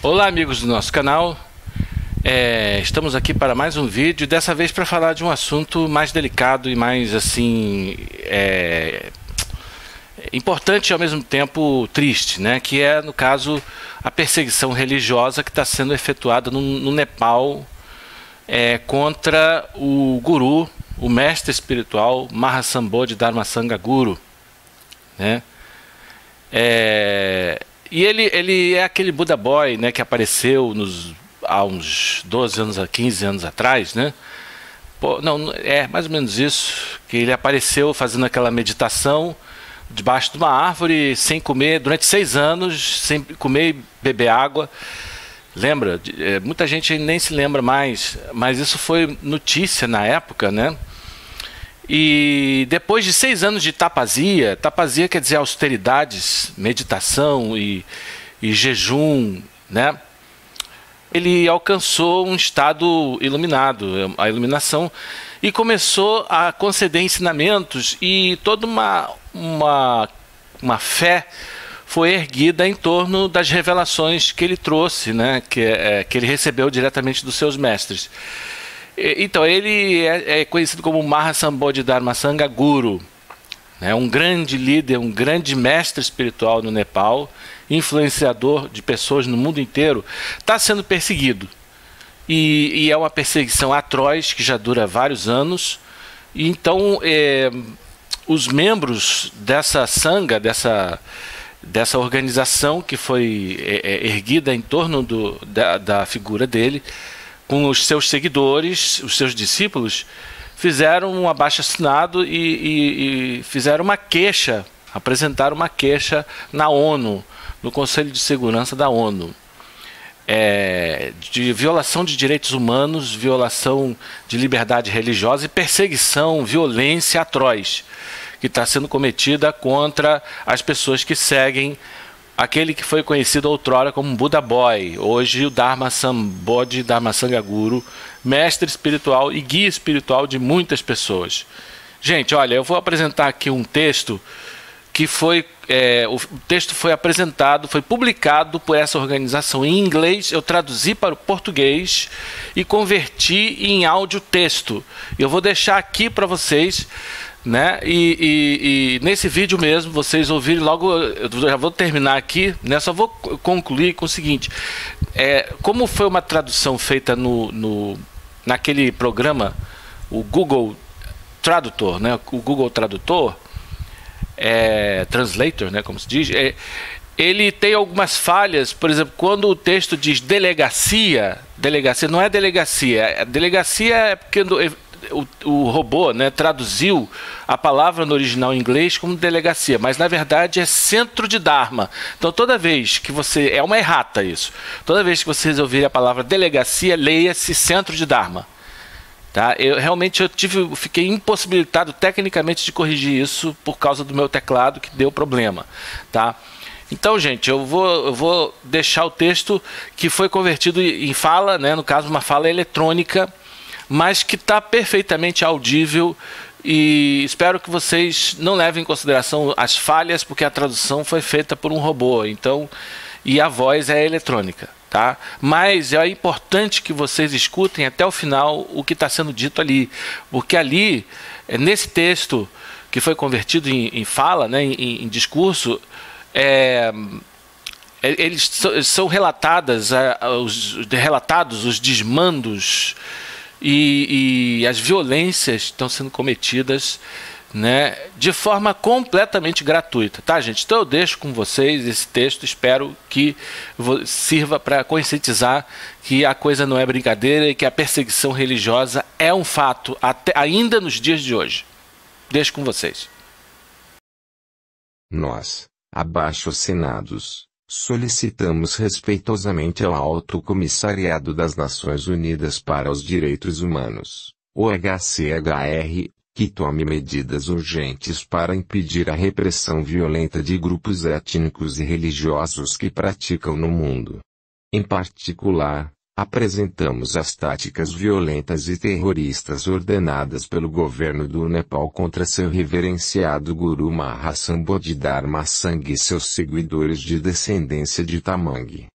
Olá, amigos do nosso canal. É, estamos aqui para mais um vídeo, dessa vez para falar de um assunto mais delicado e mais assim é, importante e ao mesmo tempo triste, né? Que é no caso a perseguição religiosa que está sendo efetuada no, no Nepal é, contra o guru, o mestre espiritual Mahasambodhi Sangha Guru, né? É, e ele, ele é aquele Buddha Boy, né, que apareceu nos, há uns 12 anos, 15 anos atrás, né? Pô, não, é mais ou menos isso, que ele apareceu fazendo aquela meditação debaixo de uma árvore, sem comer, durante seis anos, sem comer e beber água. Lembra? É, muita gente nem se lembra mais, mas isso foi notícia na época, né? E depois de seis anos de tapazia, tapazia quer dizer austeridades, meditação e, e jejum, né? Ele alcançou um estado iluminado, a iluminação, e começou a conceder ensinamentos e toda uma, uma, uma fé foi erguida em torno das revelações que ele trouxe, né? que, é, que ele recebeu diretamente dos seus mestres. Então, ele é, é conhecido como Mahasambodhi Dharma Sangha Guru. Né? Um grande líder, um grande mestre espiritual no Nepal, influenciador de pessoas no mundo inteiro, está sendo perseguido. E, e, é uma perseguição atroz que já dura vários anos. E então, é, os membros dessa sanga, dessa, dessa organização que foi é, é erguida em torno do, da, da figura dele, com os seus seguidores, os seus discípulos, fizeram um abaixo assinado e, e, e fizeram uma queixa, apresentaram uma queixa na ONU, no Conselho de Segurança da ONU. É, de violação de direitos humanos, violação de liberdade religiosa e perseguição, violência atroz que está sendo cometida contra as pessoas que seguem aquele que foi conhecido outrora como Buda Boy, hoje o Dharma Sambodhi Dharma Sangaguru, mestre espiritual e guia espiritual de muitas pessoas. Gente, olha, eu vou apresentar aqui um texto que foi é, o texto foi apresentado, foi publicado por essa organização em inglês, eu traduzi para o português e converti em áudio texto. Eu vou deixar aqui para vocês né? E, e, e, nesse vídeo mesmo, vocês ouvirem logo, eu já vou terminar aqui, né? Só vou concluir com o seguinte: é, como foi uma tradução feita no, no naquele programa, o Google Tradutor, né? O Google Tradutor, é, Translator, né? Como se diz, é, ele tem algumas falhas, por exemplo, quando o texto diz delegacia, delegacia não é delegacia, é, delegacia é porque o, o, robô né, traduziu a palavra no original em inglês como delegacia, mas na verdade é centro de Dharma. Então toda vez que você. É uma errata isso. Toda vez que você resolver a palavra delegacia, leia-se centro de Dharma. Tá? Eu realmente eu tive, fiquei impossibilitado tecnicamente de corrigir isso por causa do meu teclado que deu problema. Tá? Então, gente, eu vou, eu vou deixar o texto que foi convertido em fala, né, no caso, uma fala eletrônica mas que está perfeitamente audível e espero que vocês não levem em consideração as falhas, porque a tradução foi feita por um robô, então e a voz é eletrônica, tá? Mas é importante que vocês escutem até o final o que está sendo dito ali, porque ali é, nesse texto que foi convertido em, em fala, né, em, em discurso, é, é, eles são relatadas, é, os, relatados os desmandos e, e as violências estão sendo cometidas né, de forma completamente gratuita, tá, gente? Então eu deixo com vocês esse texto, espero que sirva para conscientizar que a coisa não é brincadeira e que a perseguição religiosa é um fato até, ainda nos dias de hoje. Deixo com vocês. Nós, abaixo assinados, Solicitamos respeitosamente ao Alto Comissariado das Nações Unidas para os Direitos Humanos, OHCHR, que tome medidas urgentes para impedir a repressão violenta de grupos étnicos e religiosos que praticam no mundo. Em particular, Apresentamos as táticas violentas e terroristas ordenadas pelo governo do Nepal contra seu reverenciado guru Mahasambodhidharma Sang e seus seguidores de descendência de Tamang.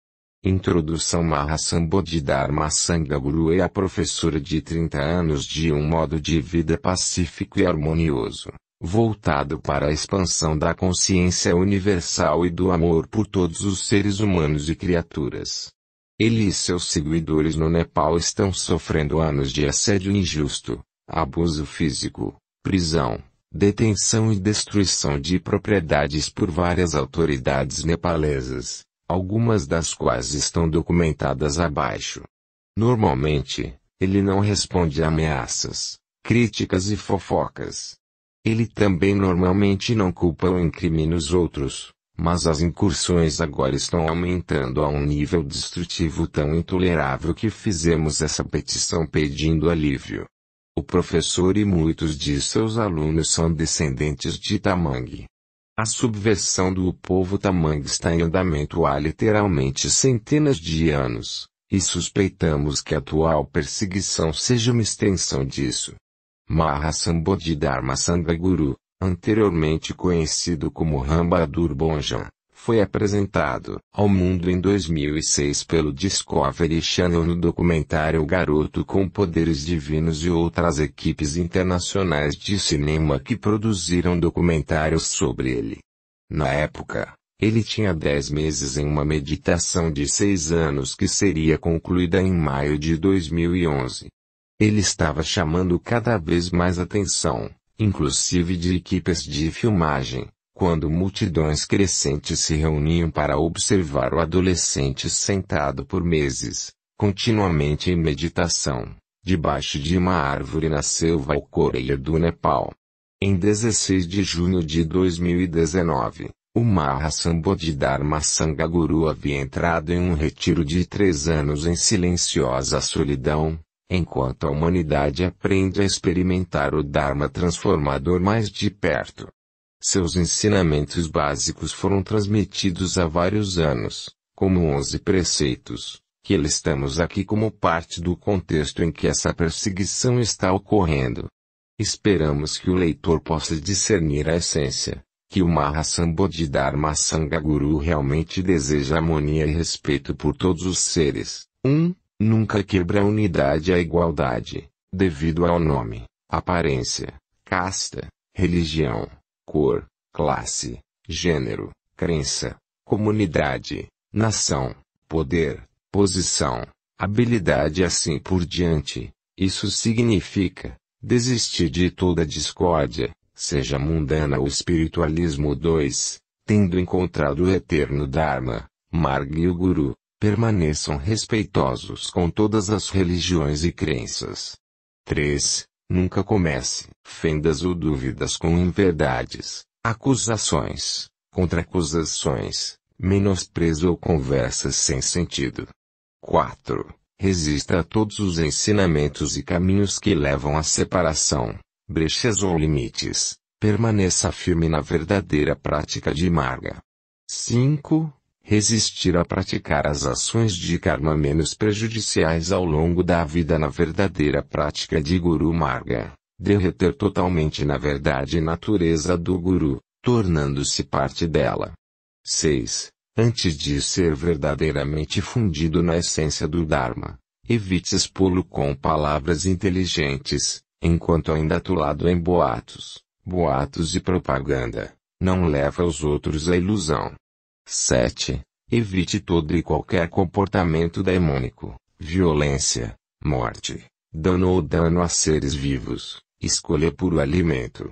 Introdução Mahasambodhidharma Sangha Guru é a professora de 30 anos de um modo de vida pacífico e harmonioso, voltado para a expansão da consciência universal e do amor por todos os seres humanos e criaturas. Ele e seus seguidores no Nepal estão sofrendo anos de assédio injusto, abuso físico, prisão, detenção e destruição de propriedades por várias autoridades nepalesas, algumas das quais estão documentadas abaixo. Normalmente, ele não responde a ameaças, críticas e fofocas. Ele também normalmente não culpa ou incrimina os outros, mas as incursões agora estão aumentando a um nível destrutivo tão intolerável que fizemos essa petição pedindo alívio. O professor e muitos de seus alunos são descendentes de Tamangue. A subversão do povo Tamangue está em andamento há literalmente centenas de anos, e suspeitamos que a atual perseguição seja uma extensão disso. Maha Sambodhidharma anteriormente conhecido como Rambadur Bonjan, foi apresentado ao mundo em 2006 pelo Discovery Channel no documentário Garoto com Poderes Divinos e outras equipes internacionais de cinema que produziram documentários sobre ele. Na época, ele tinha 10 meses em uma meditação de 6 anos que seria concluída em maio de 2011. Ele estava chamando cada vez mais atenção, inclusive de equipes de filmagem, quando multidões crescentes se reuniam para observar o adolescente sentado por meses, continuamente em meditação, debaixo de uma árvore na selva coreia do Nepal. Em 16 de junho de 2019, o Mahasambodhidharma Sangha Guru havia entrado em um retiro de três anos em silenciosa solidão, enquanto a humanidade aprende a experimentar o Dharma transformador mais de perto. Seus ensinamentos básicos foram transmitidos há vários anos, como onze preceitos, que listamos aqui como parte do contexto em que essa perseguição está ocorrendo. Esperamos que o leitor possa discernir a essência, que o Mahasambodhidharma Sangha Guru realmente deseja harmonia e respeito por todos os seres. 1. Um, nunca quebra a unidade e a igualdade, devido ao nome, aparência, casta, religião, cor, classe, gênero, crença, comunidade, nação, poder, posição, habilidade e assim por diante. Isso significa desistir de toda discórdia, seja mundana ou espiritualismo 2, tendo encontrado o eterno Dharma, marg e o Guru, permaneçam respeitosos com todas as religiões e crenças. 3. Nunca comece fendas ou dúvidas com inverdades, acusações, contra-acusações, menosprezo ou conversas sem sentido. 4. Resista a todos os ensinamentos e caminhos que levam à separação, brechas ou limites. Permaneça firme na verdadeira prática de Marga. 5 resistir a praticar as ações de karma menos prejudiciais ao longo da vida na verdadeira prática de Guru Marga, derreter totalmente na verdade natureza do Guru, tornando-se parte dela. 6. Antes de ser verdadeiramente fundido na essência do Dharma, evite expô-lo com palavras inteligentes, enquanto ainda atulado em boatos, boatos e propaganda, não leva os outros à ilusão 7. Evite todo e qualquer comportamento demônico, violência, morte, dano ou dano a seres vivos, escolha por alimento.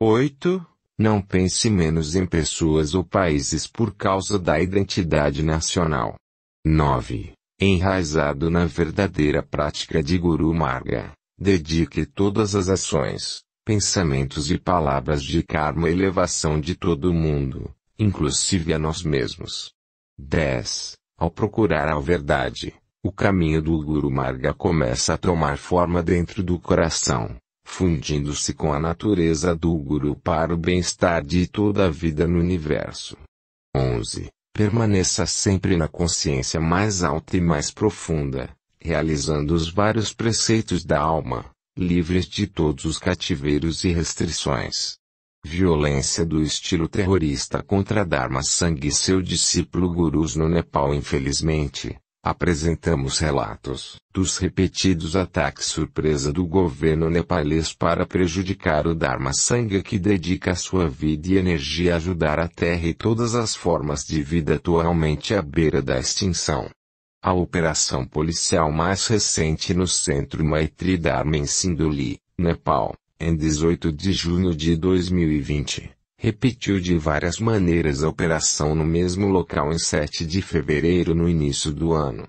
8. Não pense menos em pessoas ou países por causa da identidade nacional. 9. Enraizado na verdadeira prática de Guru Marga, dedique todas as ações, pensamentos e palavras de karma elevação de todo o mundo, inclusive a nós mesmos. 10. Ao procurar a verdade, o caminho do Guru Marga começa a tomar forma dentro do coração, fundindo-se com a natureza do Guru para o bem-estar de toda a vida no universo. 11. Permaneça sempre na consciência mais alta e mais profunda, realizando os vários preceitos da alma, livres de todos os cativeiros e restrições. Violência do estilo terrorista contra Dharma Sangue e seu discípulo Gurus no Nepal. Infelizmente, apresentamos relatos dos repetidos ataques surpresa do governo nepalês para prejudicar o Dharma Sangha que dedica sua vida e energia a ajudar a terra e todas as formas de vida atualmente à beira da extinção. A operação policial mais recente no centro Maitri Dharma em Sinduli, Nepal, em 18 de junho de 2020, repetiu de várias maneiras a operação no mesmo local em 7 de fevereiro no início do ano.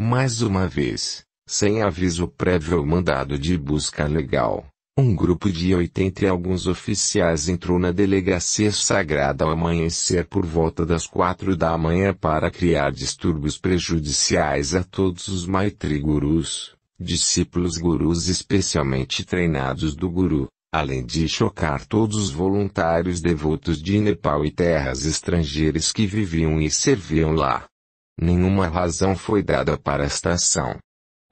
Mais uma vez, sem aviso prévio ou mandado de busca legal, um grupo de 80 e alguns oficiais entrou na delegacia sagrada ao amanhecer por volta das quatro da manhã para criar distúrbios prejudiciais a todos os maitrigurus, discípulos gurus especialmente treinados do guru, além de chocar todos os voluntários devotos de Nepal e terras estrangeiras que viviam e serviam lá. Nenhuma razão foi dada para esta ação.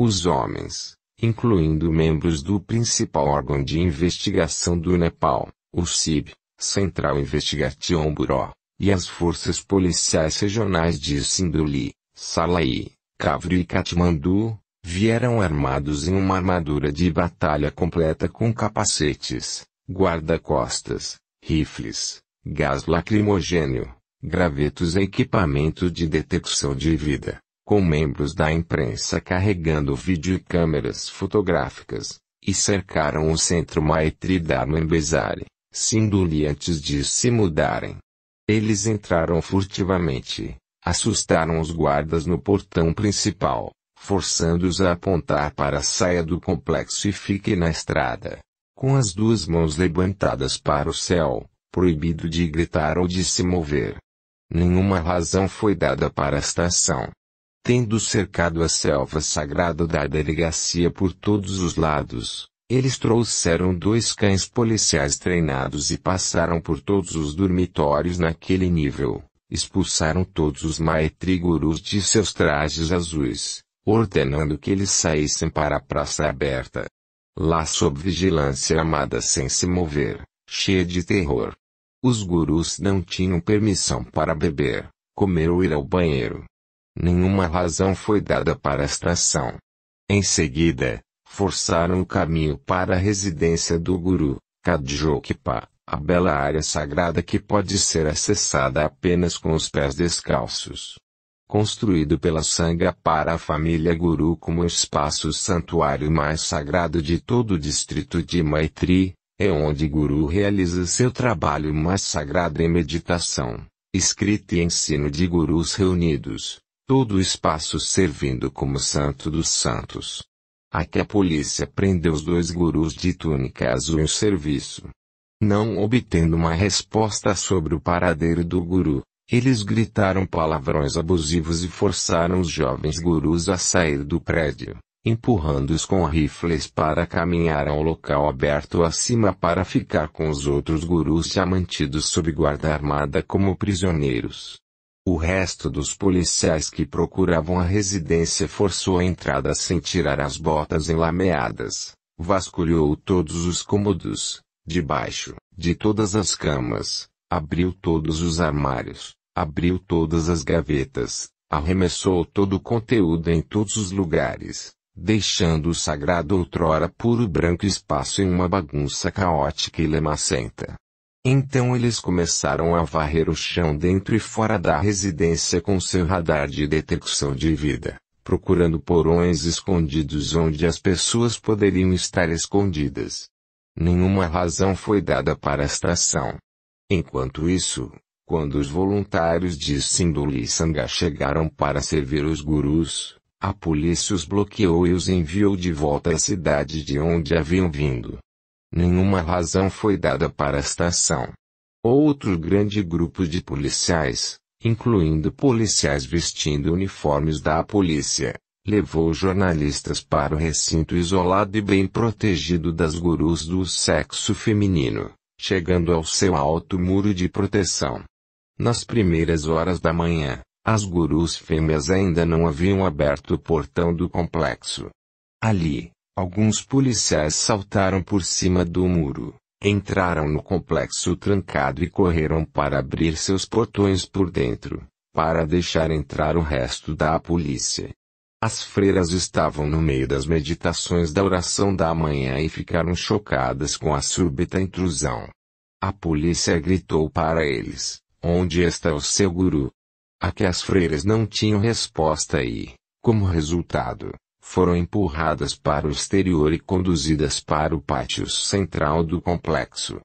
Os homens, incluindo membros do principal órgão de investigação do Nepal, o CIB, Central Investigation Bureau, e as forças policiais regionais de Sinduli, Salai, Kavri e Katmandu, Vieram armados em uma armadura de batalha completa com capacetes, guarda-costas, rifles, gás lacrimogênio, gravetos e equipamento de detecção de vida, com membros da imprensa carregando videocâmeras fotográficas, e cercaram o centro em Bezari, Embezare, antes de se mudarem. Eles entraram furtivamente, assustaram os guardas no portão principal, forçando-os a apontar para a saia do complexo e fique na estrada. Com as duas mãos levantadas para o céu, proibido de gritar ou de se mover. Nenhuma razão foi dada para esta ação. Tendo cercado a selva sagrada da delegacia por todos os lados, eles trouxeram dois cães policiais treinados e passaram por todos os dormitórios naquele nível, expulsaram todos os maetrigurus de seus trajes azuis, ordenando que eles saíssem para a praça aberta. Lá sob vigilância amada sem se mover, cheia de terror. Os gurus não tinham permissão para beber, comer ou ir ao banheiro. Nenhuma razão foi dada para a extração. Em seguida, forçaram o caminho para a residência do guru, Kadjokpa, a bela área sagrada que pode ser acessada apenas com os pés descalços construído pela Sangha para a família Guru como espaço santuário mais sagrado de todo o distrito de Maitri, é onde Guru realiza seu trabalho mais sagrado em meditação, escrita e ensino de gurus reunidos, todo o espaço servindo como santo dos santos. Aqui a polícia prendeu os dois gurus de túnica azul em serviço. Não obtendo uma resposta sobre o paradeiro do guru, eles gritaram palavrões abusivos e forçaram os jovens gurus a sair do prédio, empurrando-os com rifles para caminhar ao local aberto acima para ficar com os outros gurus já mantidos sob guarda armada como prisioneiros. O resto dos policiais que procuravam a residência forçou a entrada sem tirar as botas enlameadas, vasculhou todos os cômodos, debaixo de todas as camas, abriu todos os armários, Abriu todas as gavetas, arremessou todo o conteúdo em todos os lugares, deixando o sagrado outrora puro branco espaço em uma bagunça caótica e lemacenta. Então eles começaram a varrer o chão dentro e fora da residência com seu radar de detecção de vida, procurando porões escondidos onde as pessoas poderiam estar escondidas. Nenhuma razão foi dada para esta ação. Enquanto isso, quando os voluntários de Sindhuli e Sangha chegaram para servir os gurus, a polícia os bloqueou e os enviou de volta à cidade de onde haviam vindo. Nenhuma razão foi dada para esta ação. Outro grande grupo de policiais, incluindo policiais vestindo uniformes da polícia, levou jornalistas para o recinto isolado e bem protegido das gurus do sexo feminino, chegando ao seu alto muro de proteção. Nas primeiras horas da manhã, as gurus fêmeas ainda não haviam aberto o portão do complexo. Ali, alguns policiais saltaram por cima do muro, entraram no complexo trancado e correram para abrir seus portões por dentro, para deixar entrar o resto da polícia. As freiras estavam no meio das meditações da oração da manhã e ficaram chocadas com a súbita intrusão. A polícia gritou para eles: Onde está o seu guru? A que as freiras não tinham resposta e, como resultado, foram empurradas para o exterior e conduzidas para o pátio central do complexo.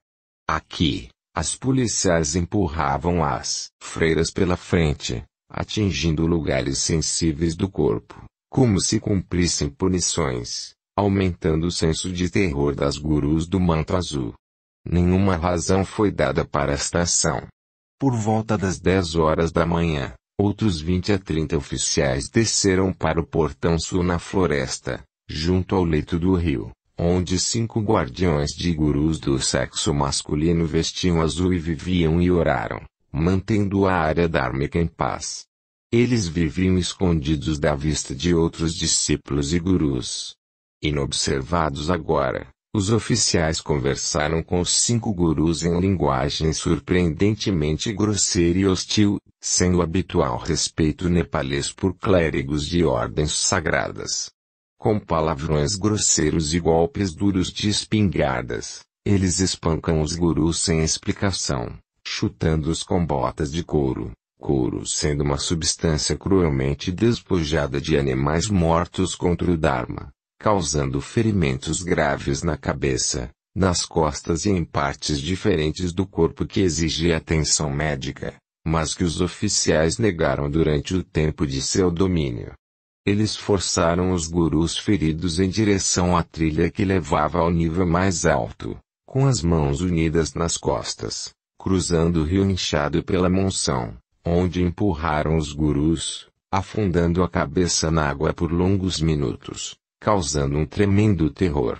Aqui, as policiais empurravam as freiras pela frente, atingindo lugares sensíveis do corpo, como se cumprissem punições, aumentando o senso de terror das gurus do manto azul. Nenhuma razão foi dada para esta ação. Por volta das 10 horas da manhã, outros 20 a 30 oficiais desceram para o portão sul na floresta, junto ao leito do rio, onde cinco guardiões de gurus do sexo masculino vestiam azul e viviam e oraram, mantendo a área dármica em paz. Eles viviam escondidos da vista de outros discípulos e gurus. Inobservados agora, os oficiais conversaram com os cinco gurus em linguagem surpreendentemente grosseira e hostil, sem o habitual respeito nepalês por clérigos de ordens sagradas. Com palavrões grosseiros e golpes duros de espingardas, eles espancam os gurus sem explicação, chutando-os com botas de couro, couro sendo uma substância cruelmente despojada de animais mortos contra o Dharma causando ferimentos graves na cabeça, nas costas e em partes diferentes do corpo que exigia atenção médica, mas que os oficiais negaram durante o tempo de seu domínio. Eles forçaram os gurus feridos em direção à trilha que levava ao nível mais alto, com as mãos unidas nas costas, cruzando o rio inchado pela monção, onde empurraram os gurus, afundando a cabeça na água por longos minutos causando um tremendo terror.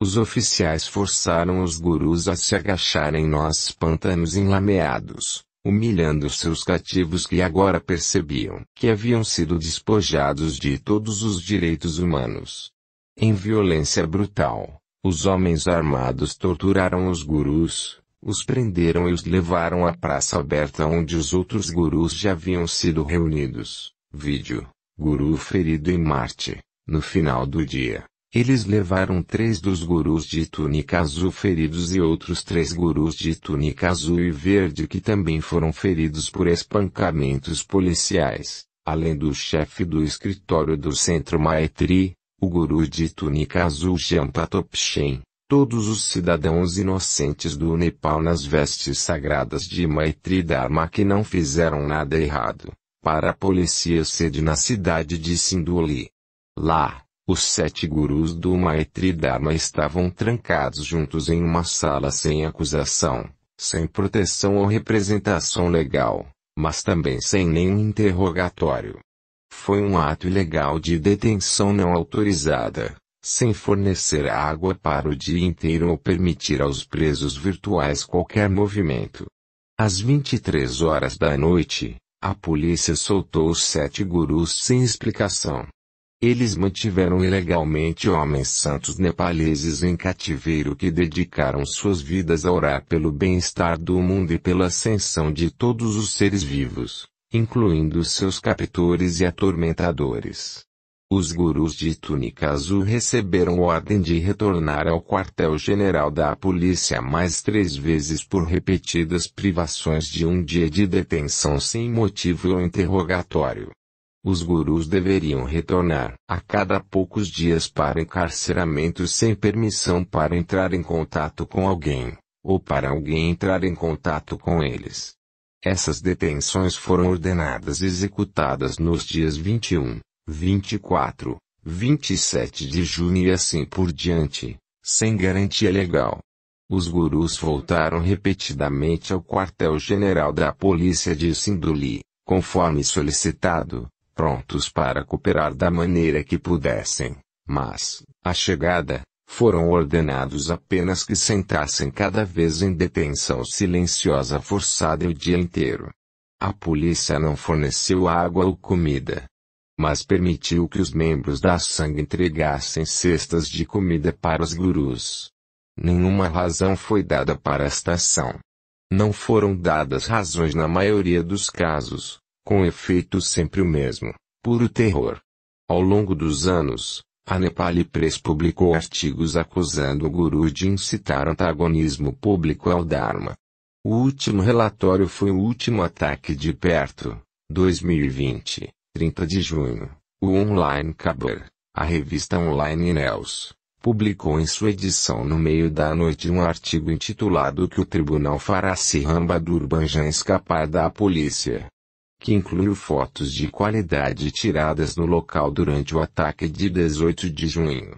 Os oficiais forçaram os gurus a se agacharem nos pântanos enlameados, humilhando seus cativos que agora percebiam que haviam sido despojados de todos os direitos humanos. Em violência brutal, os homens armados torturaram os gurus, os prenderam e os levaram à praça aberta onde os outros gurus já haviam sido reunidos. Vídeo: Guru ferido em Marte. No final do dia, eles levaram três dos gurus de túnica azul feridos e outros três gurus de túnica azul e verde que também foram feridos por espancamentos policiais, além do chefe do escritório do centro Maitri, o guru de túnica azul Jampatopchen, todos os cidadãos inocentes do Nepal nas vestes sagradas de Maitri Dharma que não fizeram nada errado, para a polícia sede na cidade de Sinduli. Lá, os sete gurus do Maitri Dharma estavam trancados juntos em uma sala sem acusação, sem proteção ou representação legal, mas também sem nenhum interrogatório. Foi um ato ilegal de detenção não autorizada, sem fornecer água para o dia inteiro ou permitir aos presos virtuais qualquer movimento. Às 23 horas da noite, a polícia soltou os sete gurus sem explicação. Eles mantiveram ilegalmente homens santos nepaleses em cativeiro que dedicaram suas vidas a orar pelo bem-estar do mundo e pela ascensão de todos os seres vivos, incluindo seus captores e atormentadores. Os gurus de túnica azul receberam ordem de retornar ao quartel-general da polícia mais três vezes por repetidas privações de um dia de detenção sem motivo ou interrogatório. Os gurus deveriam retornar a cada poucos dias para encarceramentos sem permissão para entrar em contato com alguém, ou para alguém entrar em contato com eles. Essas detenções foram ordenadas e executadas nos dias 21, 24, 27 de junho e assim por diante, sem garantia legal. Os gurus voltaram repetidamente ao quartel-general da polícia de Sinduli, conforme solicitado, prontos para cooperar da maneira que pudessem, mas, à chegada, foram ordenados apenas que sentassem cada vez em detenção silenciosa forçada o dia inteiro. A polícia não forneceu água ou comida, mas permitiu que os membros da sangue entregassem cestas de comida para os gurus. Nenhuma razão foi dada para a estação. Não foram dadas razões na maioria dos casos, com efeito sempre o mesmo, puro terror. Ao longo dos anos, a Nepali Press publicou artigos acusando o guru de incitar antagonismo público ao Dharma. O último relatório foi o último ataque de perto, 2020, 30 de junho. O Online Kabar, a revista online News, publicou em sua edição no meio da noite um artigo intitulado que o tribunal fará se Ramba Durbanjan escapar da polícia que incluiu fotos de qualidade tiradas no local durante o ataque de 18 de junho.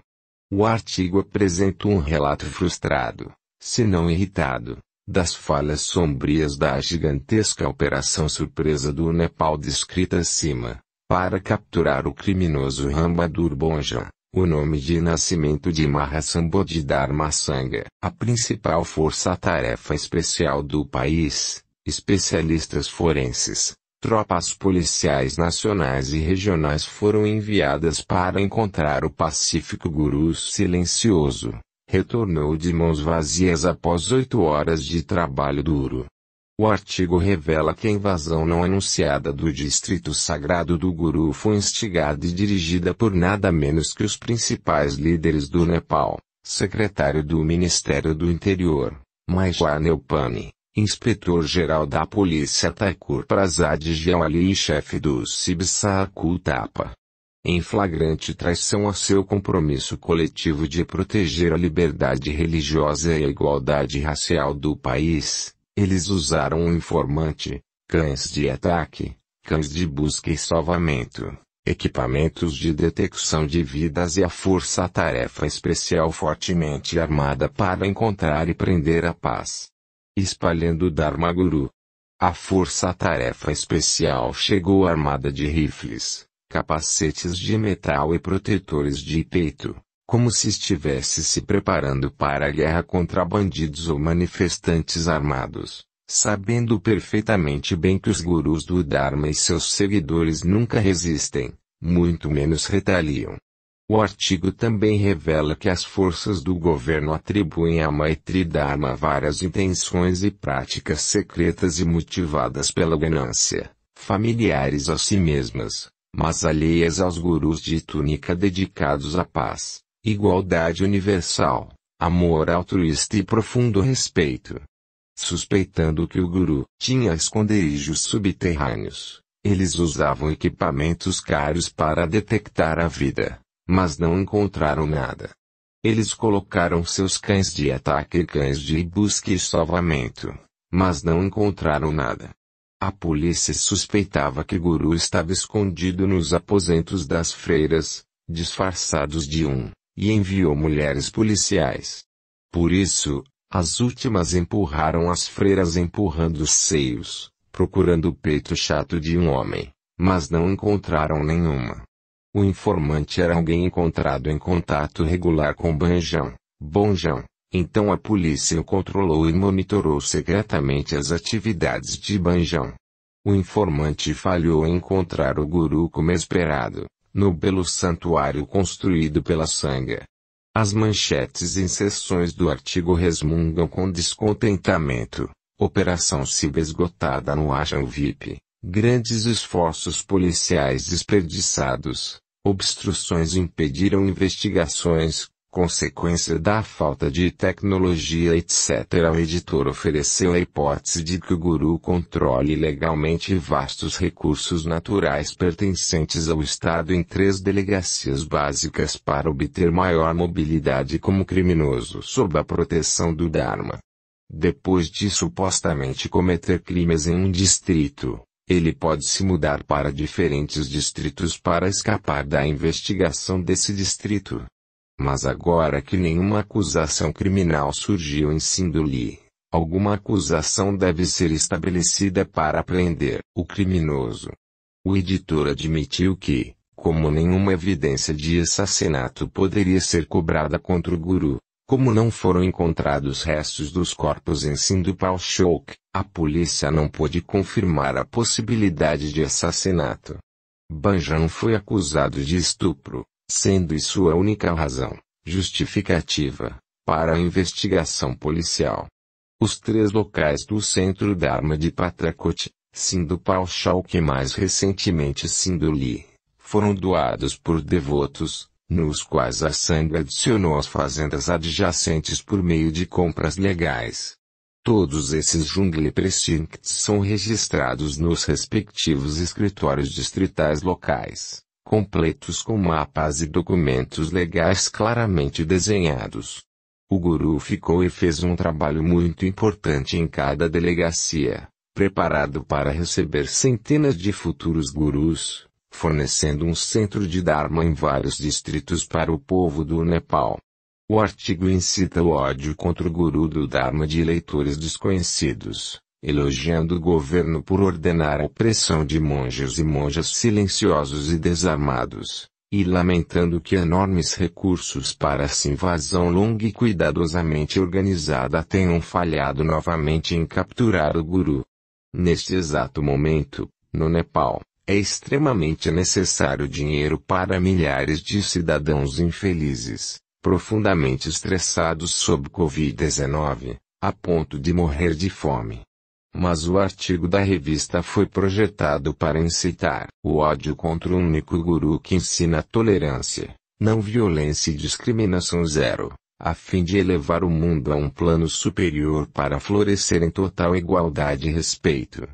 O artigo apresenta um relato frustrado, se não irritado, das falhas sombrias da gigantesca operação surpresa do Nepal descrita acima, para capturar o criminoso Rambadur Bonja, o nome de nascimento de Mahasambodhidharma Sangha, a principal força-tarefa especial do país, especialistas forenses, Tropas policiais nacionais e regionais foram enviadas para encontrar o pacífico guru silencioso. Retornou de mãos vazias após oito horas de trabalho duro. O artigo revela que a invasão não anunciada do distrito sagrado do Guru foi instigada e dirigida por nada menos que os principais líderes do Nepal, secretário do Ministério do Interior, Maishwanel Neupani inspetor-geral da polícia Taikur Prasad Jawali e chefe do Sibsaakul Tapa. Em flagrante traição a seu compromisso coletivo de proteger a liberdade religiosa e a igualdade racial do país, eles usaram um informante, cães de ataque, cães de busca e salvamento, equipamentos de detecção de vidas e a força-tarefa especial fortemente armada para encontrar e prender a paz espalhando o Dharma Guru. A força-tarefa especial chegou armada de rifles, capacetes de metal e protetores de peito, como se estivesse se preparando para a guerra contra bandidos ou manifestantes armados, sabendo perfeitamente bem que os gurus do Dharma e seus seguidores nunca resistem, muito menos retaliam. O artigo também revela que as forças do governo atribuem à Maitri Dharma várias intenções e práticas secretas e motivadas pela ganância, familiares a si mesmas, mas alheias aos gurus de túnica dedicados à paz, igualdade universal, amor altruísta e profundo respeito. Suspeitando que o guru tinha esconderijos subterrâneos, eles usavam equipamentos caros para detectar a vida mas não encontraram nada. Eles colocaram seus cães de ataque e cães de busca e salvamento, mas não encontraram nada. A polícia suspeitava que Guru estava escondido nos aposentos das freiras, disfarçados de um, e enviou mulheres policiais. Por isso, as últimas empurraram as freiras empurrando os seios, procurando o peito chato de um homem, mas não encontraram nenhuma. O informante era alguém encontrado em contato regular com Banjão, Bonjão. Então a polícia o controlou e monitorou secretamente as atividades de Banjão. O informante falhou em encontrar o guru como esperado, no belo santuário construído pela Sangha. As manchetes em seções do artigo resmungam com descontentamento. Operação Ciba esgotada no Ajam VIP. Grandes esforços policiais desperdiçados, obstruções impediram investigações, consequência da falta de tecnologia etc. O editor ofereceu a hipótese de que o guru controle legalmente vastos recursos naturais pertencentes ao Estado em três delegacias básicas para obter maior mobilidade como criminoso sob a proteção do Dharma. Depois de supostamente cometer crimes em um distrito, ele pode se mudar para diferentes distritos para escapar da investigação desse distrito. Mas agora que nenhuma acusação criminal surgiu em Sinduli, alguma acusação deve ser estabelecida para prender o criminoso. O editor admitiu que, como nenhuma evidência de assassinato poderia ser cobrada contra o guru, como não foram encontrados restos dos corpos em Sindupalchok, a polícia não pôde confirmar a possibilidade de assassinato. Banjan foi acusado de estupro, sendo isso a única razão, justificativa, para a investigação policial. Os três locais do centro da arma de Patracot, Sindupalchok e mais recentemente Sinduli, foram doados por devotos, nos quais a Sangue adicionou as fazendas adjacentes por meio de compras legais. Todos esses Jungle Precincts são registrados nos respectivos escritórios distritais locais, completos com mapas e documentos legais claramente desenhados. O guru ficou e fez um trabalho muito importante em cada delegacia, preparado para receber centenas de futuros gurus fornecendo um centro de Dharma em vários distritos para o povo do Nepal. O artigo incita o ódio contra o guru do Dharma de eleitores desconhecidos, elogiando o governo por ordenar a opressão de monges e monjas silenciosos e desarmados, e lamentando que enormes recursos para essa invasão longa e cuidadosamente organizada tenham falhado novamente em capturar o guru. Neste exato momento, no Nepal, é extremamente necessário dinheiro para milhares de cidadãos infelizes, profundamente estressados sob Covid-19, a ponto de morrer de fome. Mas o artigo da revista foi projetado para incitar o ódio contra o único guru que ensina tolerância, não violência e discriminação zero, a fim de elevar o mundo a um plano superior para florescer em total igualdade e respeito.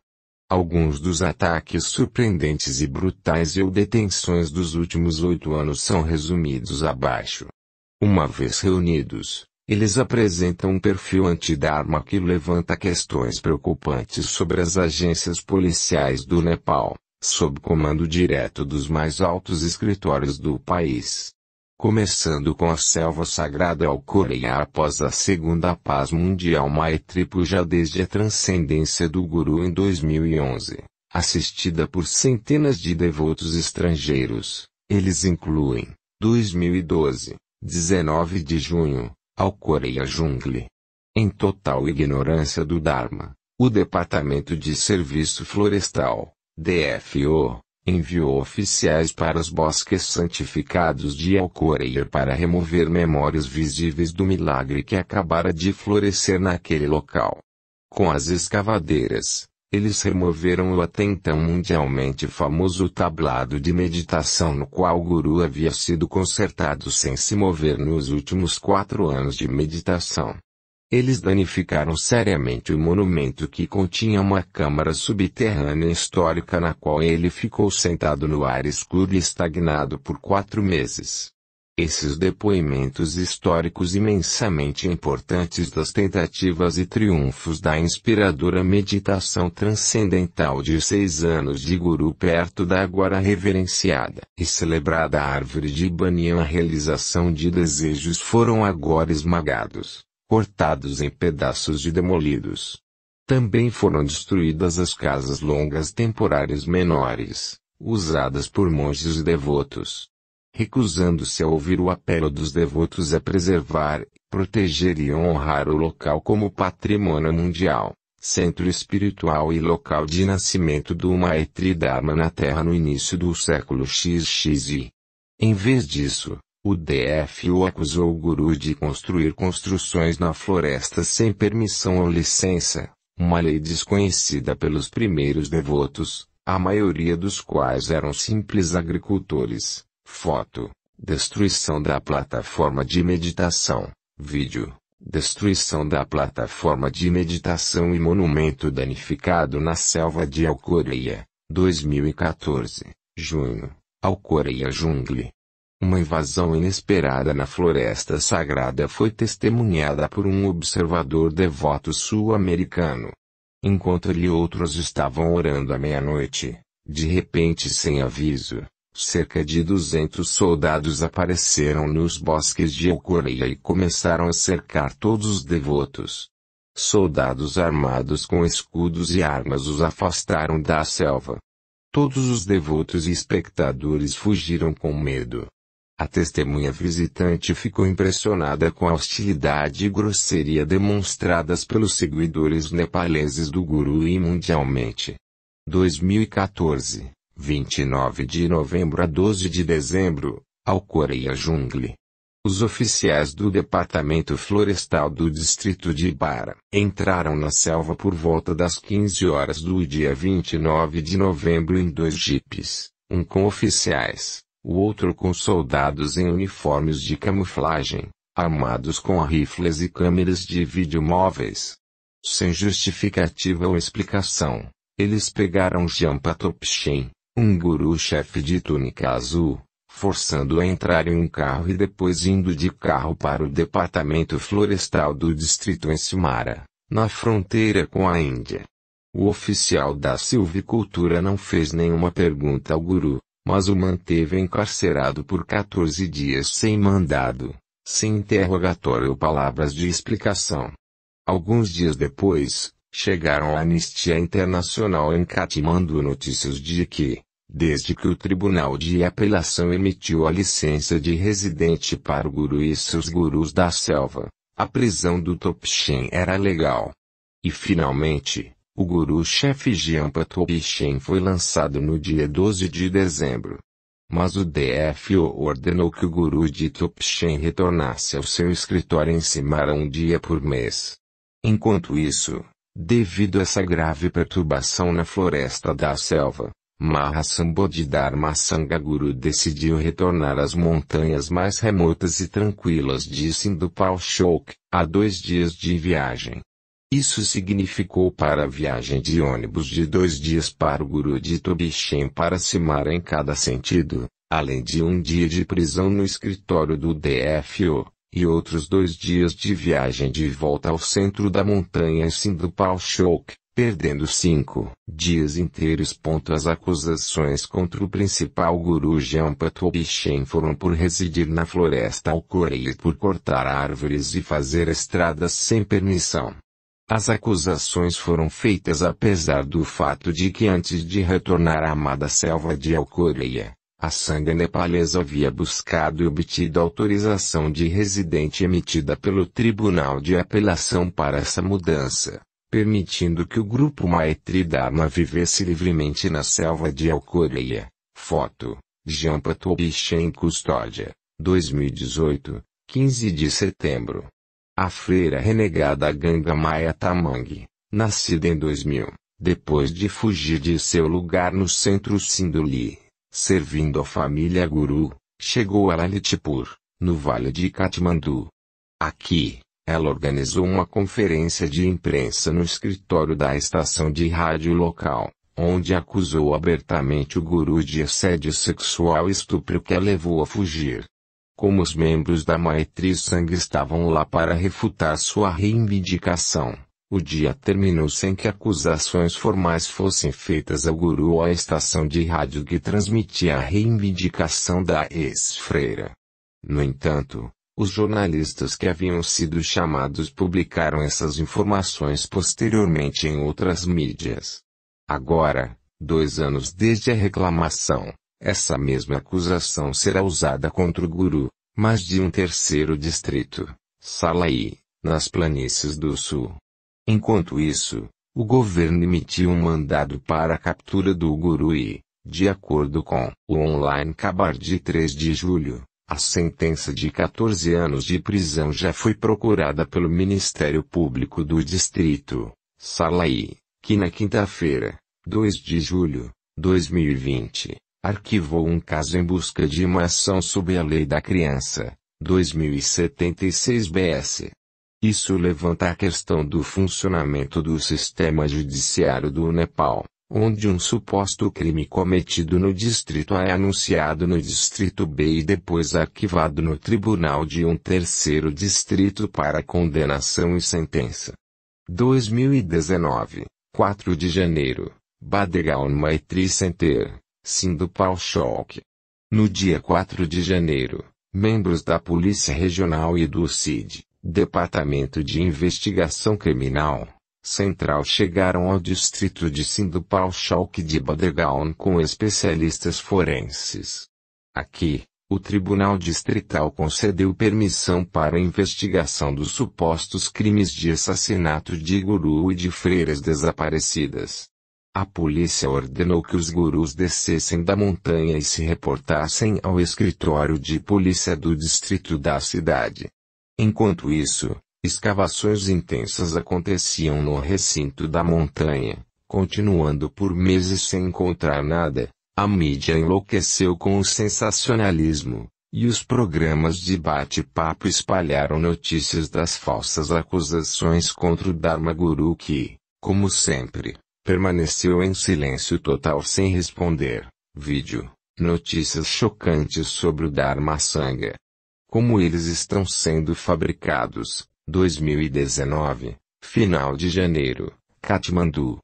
Alguns dos ataques surpreendentes e brutais ou detenções dos últimos oito anos são resumidos abaixo. Uma vez reunidos, eles apresentam um perfil antidharma que levanta questões preocupantes sobre as agências policiais do Nepal, sob comando direto dos mais altos escritórios do país começando com a selva sagrada ao Coreia após a Segunda Paz Mundial Maitripo já desde a transcendência do Guru em 2011, assistida por centenas de devotos estrangeiros. Eles incluem, 2012, 19 de junho, ao Coreia Jungle. Em total ignorância do Dharma, o Departamento de Serviço Florestal, DFO, enviou oficiais para os bosques santificados de Alcoreia para remover memórias visíveis do milagre que acabara de florescer naquele local. Com as escavadeiras, eles removeram o até então mundialmente famoso tablado de meditação no qual o guru havia sido consertado sem se mover nos últimos quatro anos de meditação. Eles danificaram seriamente o monumento que continha uma câmara subterrânea histórica na qual ele ficou sentado no ar escuro e estagnado por quatro meses. Esses depoimentos históricos imensamente importantes das tentativas e triunfos da inspiradora meditação transcendental de seis anos de guru perto da agora reverenciada e celebrada árvore de Banyan a realização de desejos foram agora esmagados cortados em pedaços e demolidos. Também foram destruídas as casas longas temporárias menores, usadas por monges e devotos. Recusando-se a ouvir o apelo dos devotos a preservar, proteger e honrar o local como patrimônio mundial, centro espiritual e local de nascimento do Maitri Dharma na Terra no início do século XXI. Em vez disso, o DF o acusou o guru de construir construções na floresta sem permissão ou licença, uma lei desconhecida pelos primeiros devotos, a maioria dos quais eram simples agricultores. Foto: Destruição da plataforma de meditação. Vídeo: Destruição da plataforma de meditação e monumento danificado na selva de Alcoreia, 2014, junho. Alcoreia Jungle. Uma invasão inesperada na floresta sagrada foi testemunhada por um observador devoto sul-americano. Enquanto ele e outros estavam orando à meia-noite, de repente sem aviso, cerca de 200 soldados apareceram nos bosques de Eucoreia e começaram a cercar todos os devotos. Soldados armados com escudos e armas os afastaram da selva. Todos os devotos e espectadores fugiram com medo. A testemunha visitante ficou impressionada com a hostilidade e grosseria demonstradas pelos seguidores nepaleses do guru e mundialmente. 2014, 29 de novembro a 12 de dezembro, ao Coreia Jungle. Os oficiais do Departamento Florestal do distrito de Ibara entraram na selva por volta das 15 horas do dia 29 de novembro em dois jipes, um com oficiais, o outro com soldados em uniformes de camuflagem, armados com rifles e câmeras de vídeo móveis. Sem justificativa ou explicação, eles pegaram Jampa Topshin, um guru-chefe de túnica azul, forçando-o a entrar em um carro e depois indo de carro para o departamento florestal do distrito Simara, na fronteira com a Índia. O oficial da silvicultura não fez nenhuma pergunta ao guru, mas o manteve encarcerado por 14 dias sem mandado, sem interrogatório ou palavras de explicação. Alguns dias depois, chegaram à Anistia Internacional em notícias de que, desde que o Tribunal de Apelação emitiu a licença de residente para o guru e seus gurus da selva, a prisão do topshen era legal. E finalmente, o guru-chefe Jampa Tobishen foi lançado no dia 12 de dezembro. Mas o DFO ordenou que o guru de Topchen retornasse ao seu escritório em Simara um dia por mês. Enquanto isso, devido a essa grave perturbação na floresta da selva, Mahasambodhidharma Guru decidiu retornar às montanhas mais remotas e tranquilas de Sindhupalchok, a dois dias de viagem. Isso significou para a viagem de ônibus de dois dias para o guru de Tobichem para Simara em cada sentido, além de um dia de prisão no escritório do DFO, e outros dois dias de viagem de volta ao centro da montanha em Sindupal perdendo cinco dias inteiros. As acusações contra o principal guru Jampa Tobichem foram por residir na floresta Alcorei e por cortar árvores e fazer estradas sem permissão. As acusações foram feitas apesar do fato de que antes de retornar à amada selva de Alcoreia, a sangue nepalesa havia buscado e obtido autorização de residente emitida pelo Tribunal de Apelação para essa mudança, permitindo que o grupo Maitri Dharma vivesse livremente na selva de Alcoreia. Foto, Jampa Tobichem Custódia, 2018, 15 de setembro. A freira renegada Ganga Maya Tamang, nascida em 2000, depois de fugir de seu lugar no centro sindhuli, servindo a família Guru, chegou a Lalitpur, no vale de Katmandu. Aqui, ela organizou uma conferência de imprensa no escritório da estação de rádio local, onde acusou abertamente o guru de assédio sexual e estupro que a levou a fugir como os membros da Maitri Sangue estavam lá para refutar sua reivindicação, o dia terminou sem que acusações formais fossem feitas ao guru ou à estação de rádio que transmitia a reivindicação da ex-freira. No entanto, os jornalistas que haviam sido chamados publicaram essas informações posteriormente em outras mídias. Agora, dois anos desde a reclamação, essa mesma acusação será usada contra o Guru, mas de um terceiro distrito, Salai, nas planícies do sul. Enquanto isso, o governo emitiu um mandado para a captura do Guru e, de acordo com o online Kabar de 3 de julho, a sentença de 14 anos de prisão já foi procurada pelo Ministério Público do Distrito, Salai, que na quinta-feira, 2 de julho, 2020, arquivou um caso em busca de uma ação sob a Lei da Criança, 2076 BS. Isso levanta a questão do funcionamento do sistema judiciário do Nepal, onde um suposto crime cometido no distrito A é anunciado no distrito B e depois arquivado no tribunal de um terceiro distrito para condenação e sentença. 2019, 4 de janeiro, Badegaon Maitri Center. Sindupal Choque. No dia 4 de janeiro, membros da Polícia Regional e do CID, Departamento de Investigação Criminal, Central chegaram ao distrito de Sindupalchok de Badegaon com especialistas forenses. Aqui, o Tribunal Distrital concedeu permissão para a investigação dos supostos crimes de assassinato de guru e de freiras desaparecidas. A polícia ordenou que os gurus descessem da montanha e se reportassem ao escritório de polícia do distrito da cidade. Enquanto isso, escavações intensas aconteciam no recinto da montanha, continuando por meses sem encontrar nada. A mídia enlouqueceu com o sensacionalismo, e os programas de bate-papo espalharam notícias das falsas acusações contra o Dharma Guru que, como sempre, Permaneceu em silêncio total sem responder. Vídeo. Notícias chocantes sobre o Dharma Sangha. Como eles estão sendo fabricados. 2019, final de janeiro, Katmandu.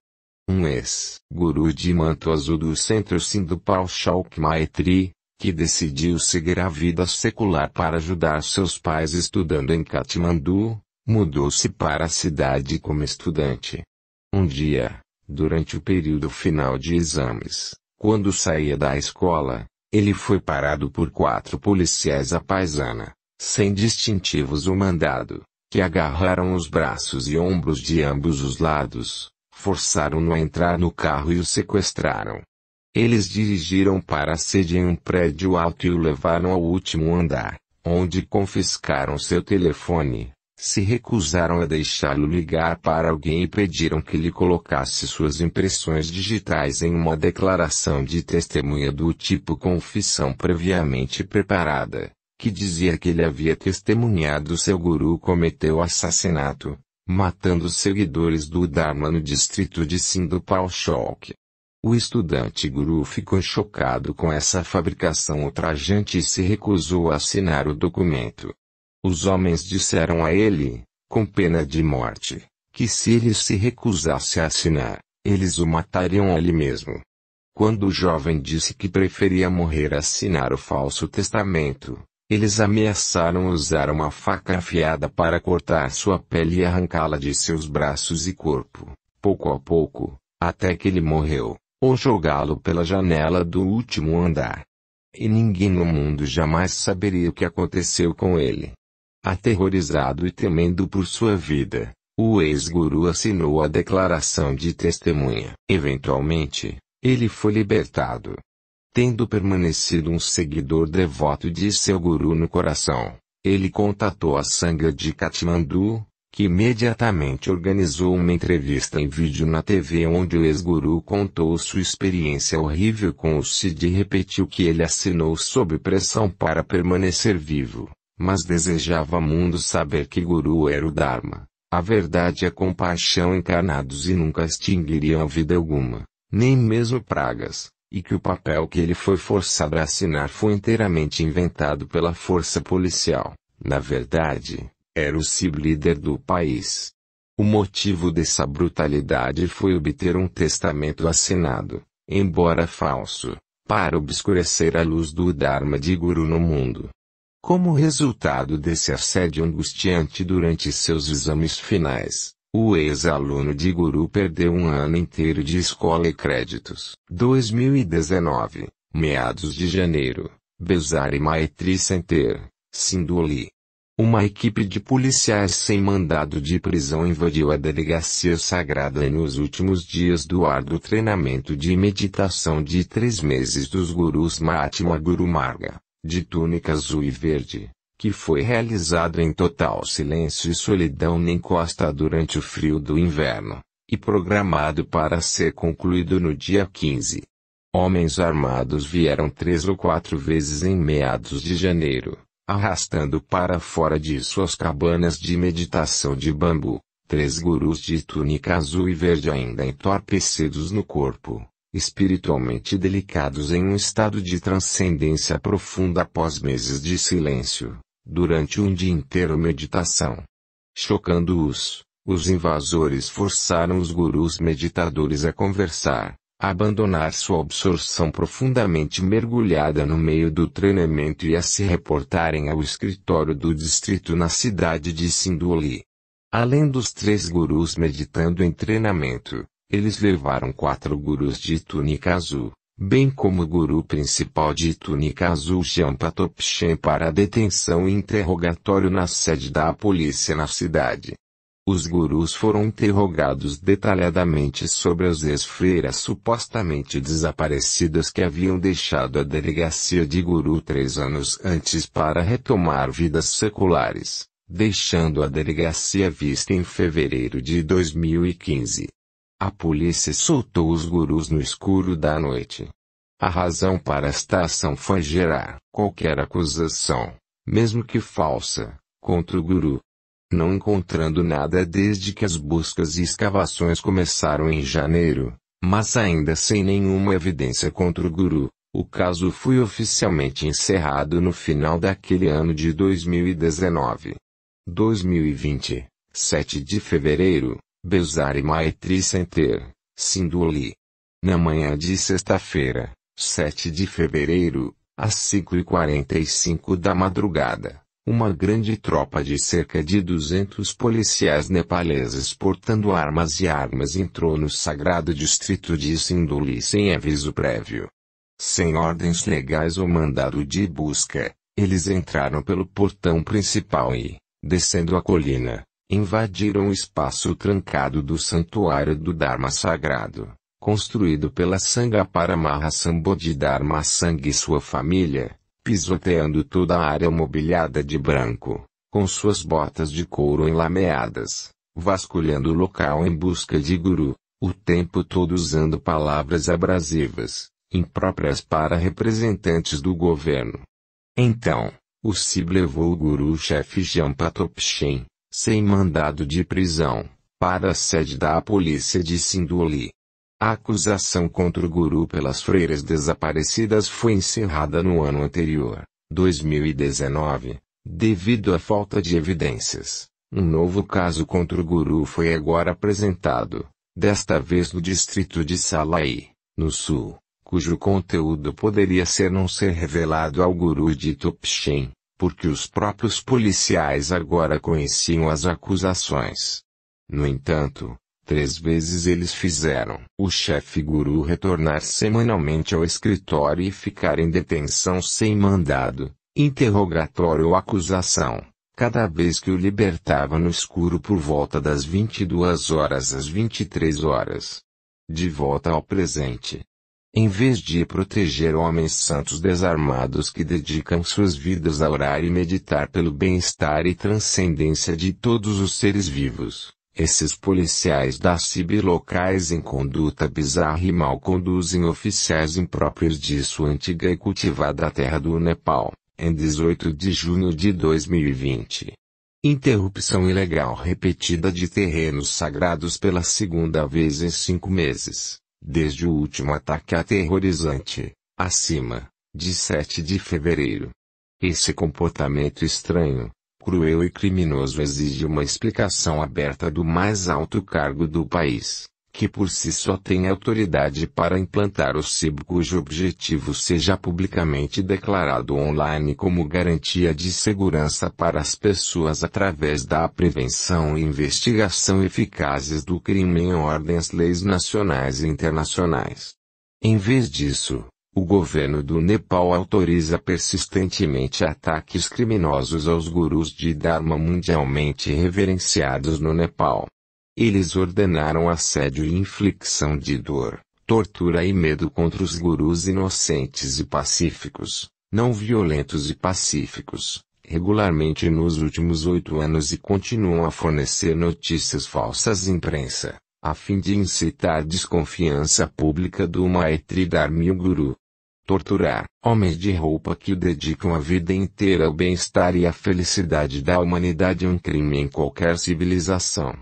Um ex-guru de manto azul do centro Sindhupal Shaukmaitri, que decidiu seguir a vida secular para ajudar seus pais estudando em Katmandu, mudou-se para a cidade como estudante. Um dia, Durante o período final de exames, quando saía da escola, ele foi parado por quatro policiais à paisana, sem distintivos ou mandado, que agarraram os braços e ombros de ambos os lados, forçaram-no a entrar no carro e o sequestraram. Eles dirigiram para a sede em um prédio alto e o levaram ao último andar, onde confiscaram seu telefone, se recusaram a deixá-lo ligar para alguém e pediram que lhe colocasse suas impressões digitais em uma declaração de testemunha do tipo confissão previamente preparada, que dizia que ele havia testemunhado seu guru cometeu assassinato, matando seguidores do Dharma no distrito de Sindhupal Shok. O estudante guru ficou chocado com essa fabricação ultrajante e se recusou a assinar o documento. Os homens disseram a ele, com pena de morte, que se ele se recusasse a assinar, eles o matariam ali mesmo. Quando o jovem disse que preferia morrer a assinar o falso testamento, eles ameaçaram usar uma faca afiada para cortar sua pele e arrancá-la de seus braços e corpo, pouco a pouco, até que ele morreu, ou jogá-lo pela janela do último andar. E ninguém no mundo jamais saberia o que aconteceu com ele. Aterrorizado e temendo por sua vida, o ex-guru assinou a declaração de testemunha. Eventualmente, ele foi libertado. Tendo permanecido um seguidor devoto de seu guru no coração, ele contatou a Sangha de Katmandu, que imediatamente organizou uma entrevista em vídeo na TV onde o ex-guru contou sua experiência horrível com o Cid e repetiu que ele assinou sob pressão para permanecer vivo mas desejava mundo saber que Guru era o Dharma, a verdade e é a compaixão encarnados e nunca extinguiriam a vida alguma, nem mesmo pragas, e que o papel que ele foi forçado a assinar foi inteiramente inventado pela força policial. Na verdade, era o ciblíder do país. O motivo dessa brutalidade foi obter um testamento assinado, embora falso, para obscurecer a luz do Dharma de Guru no mundo. Como resultado desse assédio angustiante durante seus exames finais, o ex-aluno de Guru perdeu um ano inteiro de escola e créditos. 2019, meados de janeiro, Besar e Maitri Center, Sinduli. Uma equipe de policiais sem mandado de prisão invadiu a delegacia sagrada nos últimos dias do do treinamento de meditação de três meses dos gurus Mahatma Guru Marga de túnica azul e verde, que foi realizado em total silêncio e solidão na encosta durante o frio do inverno, e programado para ser concluído no dia 15. Homens armados vieram três ou quatro vezes em meados de janeiro, arrastando para fora de suas cabanas de meditação de bambu, três gurus de túnica azul e verde ainda entorpecidos no corpo, espiritualmente delicados em um estado de transcendência profunda após meses de silêncio, durante um dia inteiro meditação. Chocando-os, os invasores forçaram os gurus meditadores a conversar, a abandonar sua absorção profundamente mergulhada no meio do treinamento e a se reportarem ao escritório do distrito na cidade de Sindhuli. Além dos três gurus meditando em treinamento, eles levaram quatro gurus de túnica azul, bem como o guru principal de túnica azul Topchen para detenção e interrogatório na sede da polícia na cidade. Os gurus foram interrogados detalhadamente sobre as ex-freiras supostamente desaparecidas que haviam deixado a delegacia de guru três anos antes para retomar vidas seculares, deixando a delegacia vista em fevereiro de 2015. A polícia soltou os gurus no escuro da noite. A razão para esta ação foi gerar qualquer acusação, mesmo que falsa, contra o guru. Não encontrando nada desde que as buscas e escavações começaram em janeiro, mas ainda sem nenhuma evidência contra o guru, o caso foi oficialmente encerrado no final daquele ano de 2019. 2020, 7 de fevereiro, Besar e Maitri Center, Sinduli. Na manhã de sexta-feira, 7 de fevereiro, às 5h45 da madrugada, uma grande tropa de cerca de 200 policiais nepaleses portando armas e armas entrou no sagrado distrito de Sinduli sem aviso prévio. Sem ordens legais ou mandado de busca, eles entraram pelo portão principal e, descendo a colina, invadiram o espaço trancado do santuário do Dharma sagrado, construído pela Sangha Paramaha Sambodhidharma Sangha e sua família, pisoteando toda a área mobiliada de branco, com suas botas de couro enlameadas, vasculhando o local em busca de guru, o tempo todo usando palavras abrasivas, impróprias para representantes do governo. Então, o Sib levou o guru-chefe Jampa Topchen, sem mandado de prisão, para a sede da polícia de Sinduli. A acusação contra o guru pelas freiras desaparecidas foi encerrada no ano anterior, 2019, devido à falta de evidências. Um novo caso contra o guru foi agora apresentado, desta vez no distrito de Salai, no sul, cujo conteúdo poderia ser não ser revelado ao guru de Topchen porque os próprios policiais agora conheciam as acusações. No entanto, três vezes eles fizeram o chefe guru retornar semanalmente ao escritório e ficar em detenção sem mandado, interrogatório ou acusação, cada vez que o libertava no escuro por volta das 22 horas às 23 horas. De volta ao presente, em vez de proteger homens santos desarmados que dedicam suas vidas a orar e meditar pelo bem-estar e transcendência de todos os seres vivos. Esses policiais da CIB locais em conduta bizarra e mal conduzem oficiais impróprios de sua antiga e cultivada terra do Nepal, em 18 de junho de 2020. Interrupção ilegal repetida de terrenos sagrados pela segunda vez em cinco meses desde o último ataque aterrorizante, acima, de 7 de fevereiro. Esse comportamento estranho, cruel e criminoso exige uma explicação aberta do mais alto cargo do país que por si só tem autoridade para implantar o SIB cujo objetivo seja publicamente declarado online como garantia de segurança para as pessoas através da prevenção e investigação eficazes do crime em ordens leis nacionais e internacionais. Em vez disso, o governo do Nepal autoriza persistentemente ataques criminosos aos gurus de Dharma mundialmente reverenciados no Nepal. Eles ordenaram assédio e inflicção de dor, tortura e medo contra os gurus inocentes e pacíficos, não violentos e pacíficos, regularmente nos últimos oito anos e continuam a fornecer notícias falsas à imprensa, a fim de incitar desconfiança pública do Maitri mil Guru. Torturar homens de roupa que dedicam a vida inteira ao bem-estar e à felicidade da humanidade é um crime em qualquer civilização.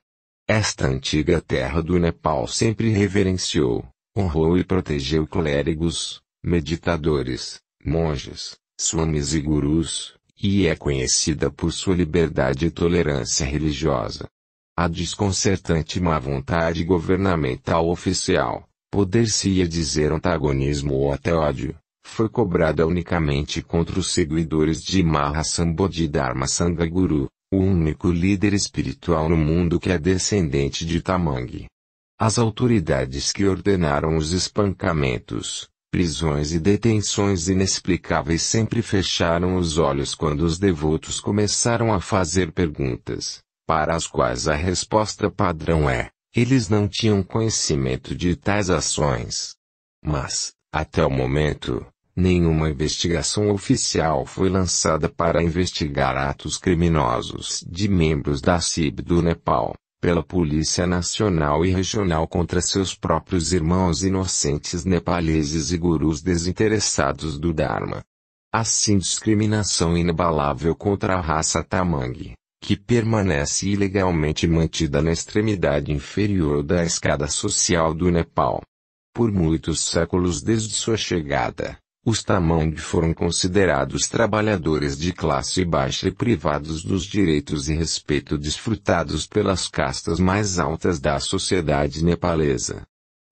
Esta antiga terra do Nepal sempre reverenciou, honrou e protegeu clérigos, meditadores, monges, swamis e gurus, e é conhecida por sua liberdade e tolerância religiosa. A desconcertante má vontade governamental oficial, poder-se-ia dizer antagonismo ou até ódio, foi cobrada unicamente contra os seguidores de Mahasambodhi Dharma Sangha Guru, o único líder espiritual no mundo que é descendente de Tamangue. As autoridades que ordenaram os espancamentos, prisões e detenções inexplicáveis sempre fecharam os olhos quando os devotos começaram a fazer perguntas, para as quais a resposta padrão é: eles não tinham conhecimento de tais ações. Mas, até o momento, Nenhuma investigação oficial foi lançada para investigar atos criminosos de membros da CIB do Nepal, pela Polícia Nacional e Regional contra seus próprios irmãos inocentes nepaleses e gurus desinteressados do Dharma. Assim discriminação inabalável contra a raça Tamang, que permanece ilegalmente mantida na extremidade inferior da escada social do Nepal. Por muitos séculos desde sua chegada, os Tamang foram considerados trabalhadores de classe baixa e privados dos direitos e respeito desfrutados pelas castas mais altas da sociedade nepalesa.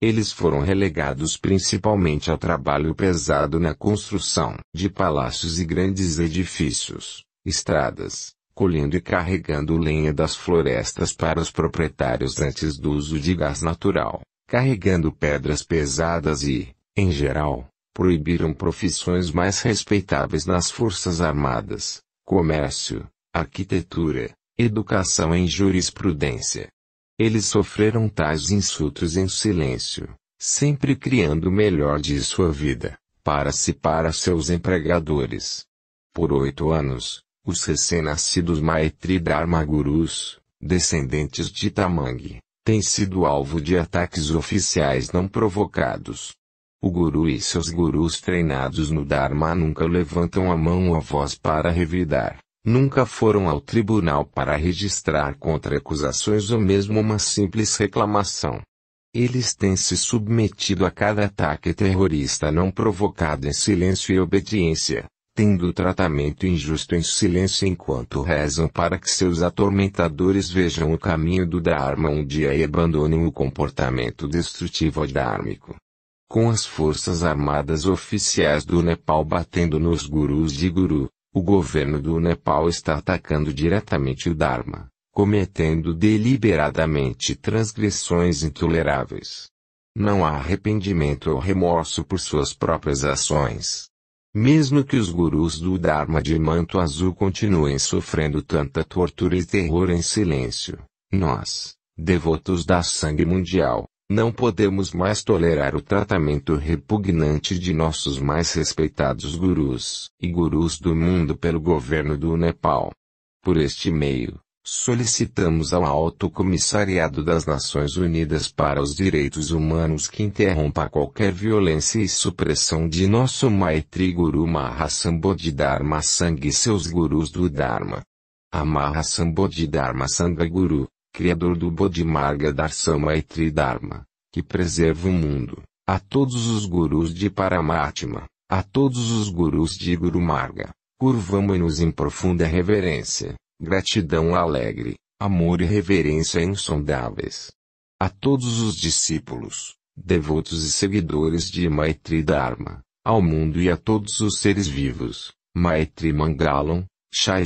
Eles foram relegados principalmente ao trabalho pesado na construção de palácios e grandes edifícios, estradas, colhendo e carregando lenha das florestas para os proprietários antes do uso de gás natural, carregando pedras pesadas e, em geral, proibiram profissões mais respeitáveis nas Forças Armadas, comércio, arquitetura, educação e jurisprudência. Eles sofreram tais insultos em silêncio, sempre criando o melhor de sua vida, para se para seus empregadores. Por oito anos, os recém-nascidos Maitri Dharmagurus, descendentes de Tamangue, têm sido alvo de ataques oficiais não provocados. O guru e seus gurus treinados no Dharma nunca levantam a mão ou a voz para revidar, nunca foram ao tribunal para registrar contra-acusações ou mesmo uma simples reclamação. Eles têm se submetido a cada ataque terrorista não provocado em silêncio e obediência, tendo tratamento injusto em silêncio enquanto rezam para que seus atormentadores vejam o caminho do Dharma um dia e abandonem o comportamento destrutivo adármico. Com as forças armadas oficiais do Nepal batendo nos gurus de guru, o governo do Nepal está atacando diretamente o Dharma, cometendo deliberadamente transgressões intoleráveis. Não há arrependimento ou remorso por suas próprias ações. Mesmo que os gurus do Dharma de manto azul continuem sofrendo tanta tortura e terror em silêncio, nós, devotos da sangue mundial, não podemos mais tolerar o tratamento repugnante de nossos mais respeitados gurus e gurus do mundo pelo governo do Nepal. Por este meio, solicitamos ao Alto Comissariado das Nações Unidas para os Direitos Humanos que interrompa qualquer violência e supressão de nosso Maitri Guru Mahasambodhidharma Sangha e seus gurus do Dharma. Amarra Sambodhidharma Sangha Guru criador do Bodhimarga Darsama e Tridharma, que preserva o mundo, a todos os gurus de Paramatma, a todos os gurus de Guru Marga, curvamo-nos em profunda reverência, gratidão alegre, amor e reverência insondáveis. A todos os discípulos, devotos e seguidores de Maitri Dharma, ao mundo e a todos os seres vivos, Maitri Mangalam, Shai